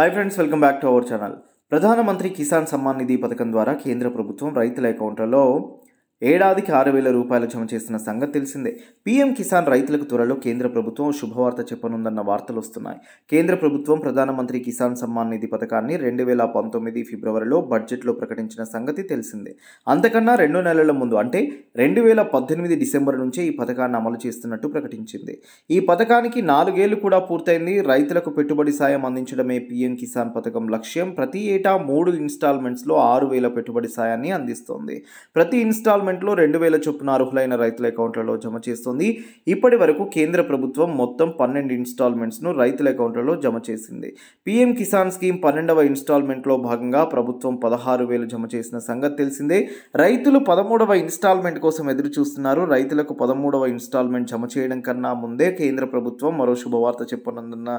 hi friends welcome back to our channel Pradhanmantri Kisan Samman నిధి పథకం ద్వారా కేంద్ర ప్రభుత్వం రైతుల అకౌంట్లలో ఏడాదికి ఆరు వేల రూపాయలు జమ చేసిన సంగతి తెలిసిందే పీఎం కిసాన్ రైతులకు త్వరలో కేంద్ర ప్రభుత్వం శుభవార్త చెప్పనుందన్న వార్తలు వస్తున్నాయి కేంద్ర ప్రభుత్వం ప్రధానమంత్రి కిసాన్ సమ్మాన్ నిధి పథకాన్ని రెండు వేల పంతొమ్మిది ఫిబ్రవరిలో బడ్జెట్లో ప్రకటించిన సంగతి తెలిసిందే అంతకన్నా రెండు నెలల ముందు అంటే రెండు వేల పద్దెనిమిది డిసెంబర్ నుంచే ఈ పథకాన్ని అమలు చేస్తున్నట్టు ప్రకటించింది ఈ పథకానికి నాలుగేళ్లు కూడా పూర్తయింది రైతులకు పెట్టుబడి సాయం అందించడమే పీఎం కిసాన్ పథకం లక్ష్యం ప్రతి ఏటా మూడు ఇన్స్టాల్మెంట్స్లో ఆరు వేల పెట్టుబడి సాయాన్ని అందిస్తోంది ప్రతి ఇన్స్టాల్మెంట్ పార్లమెంట్లో రెండు వేల చొప్పున అర్హులైన రైతుల అకౌంట్లలో జమ చేస్తుంది ఇప్పటి వరకు కేంద్ర ప్రభుత్వం మొత్తం పన్నెండు ఇన్స్టాల్మెంట్స్ను రైతుల అకౌంట్లలో జమ చేసింది పీఎం కిసాన్ స్కీమ్ పన్నెండవ ఇన్స్టాల్మెంట్లో భాగంగా ప్రభుత్వం పదహారు వేలు జమ చేసిన సంగతి తెలిసిందే రైతులు పదమూడవ ఇన్స్టాల్మెంట్ కోసం ఎదురు చూస్తున్నారు రైతులకు పదమూడవ ఇన్స్టాల్మెంట్ జమ చేయడం కన్నా ముందే కేంద్ర ప్రభుత్వం మరో శుభవార్త చెప్పనందున్న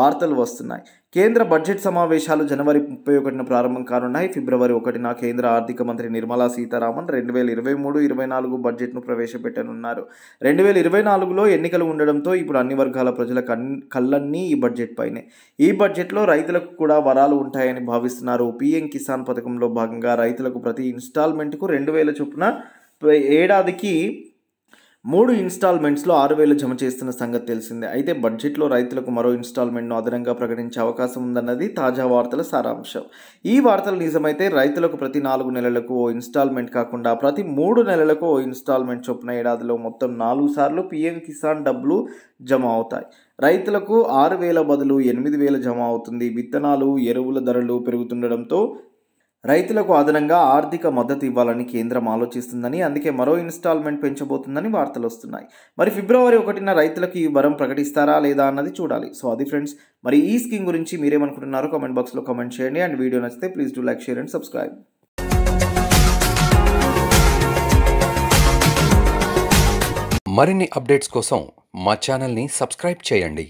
వార్తలు వస్తున్నాయి కేంద్ర బడ్జెట్ సమావేశాలు జనవరి ముప్పై ఒకటిన ప్రారంభం కానున్నాయి ఫిబ్రవరి ఒకటిన కేంద్ర ఆర్థిక మంత్రి నిర్మలా సీతారామన్ రెండు వేల ఇరవై ఇరవై మూడు ఇరవై నాలుగు బడ్జెట్ను ప్రవేశపెట్టనున్నారు రెండు వేల ఇరవై నాలుగులో ఎన్నికలు ఉండడంతో ఇప్పుడు అన్ని వర్గాల ప్రజల కన్ కళ్ళన్నీ ఈ బడ్జెట్ పైనే ఈ బడ్జెట్లో రైతులకు కూడా వరాలు ఉంటాయని భావిస్తున్నారు పిఎం కిసాన్ పథకంలో భాగంగా రైతులకు ప్రతి ఇన్స్టాల్మెంట్కు రెండు వేల చొప్పున ఏడాదికి మూడు ఇన్స్టాల్మెంట్స్లో ఆరు వేలు జమ చేస్తున్న సంగతి తెలిసిందే అయితే బడ్జెట్లో రైతులకు మరో ఇన్స్టాల్మెంట్ను అదనంగా ప్రకటించే అవకాశం ఉందన్నది తాజా వార్తల సారాంశం ఈ వార్తలు నిజమైతే రైతులకు ప్రతి నాలుగు నెలలకు ఓ ఇన్స్టాల్మెంట్ కాకుండా ప్రతి మూడు నెలలకు ఓ ఇన్స్టాల్మెంట్ చొప్పున ఏడాదిలో మొత్తం నాలుగు సార్లు పీఎం కిసాన్ డబ్బులు జమ అవుతాయి రైతులకు ఆరు వేల బదులు ఎనిమిది వేల జమ అవుతుంది విత్తనాలు ఎరువుల ధరలు పెరుగుతుండడంతో రైతులకు అదనంగా ఆర్థిక మద్దతు ఇవ్వాలని కేంద్రం ఆలోచిస్తుందని అందుకే మరో ఇన్స్టాల్మెంట్ పెంచబోతుందని వార్తలు వస్తున్నాయి మరి ఫిబ్రవరి ఒకటిన రైతులకు ఈ వరం ప్రకటిస్తారా లేదా అన్నది చూడాలి సో అది ఫ్రెండ్స్ మరి ఈ స్కీమ్ గురించి మీరేమనుకుంటున్నారో కామెంట్ బాక్స్లో కామెంట్ చేయండి అండ్ వీడియో నచ్చితే please do like share and subscribe మరిన్ని అప్డేట్స్ కోసం మా సబ్స్క్రైబ్ చేయండి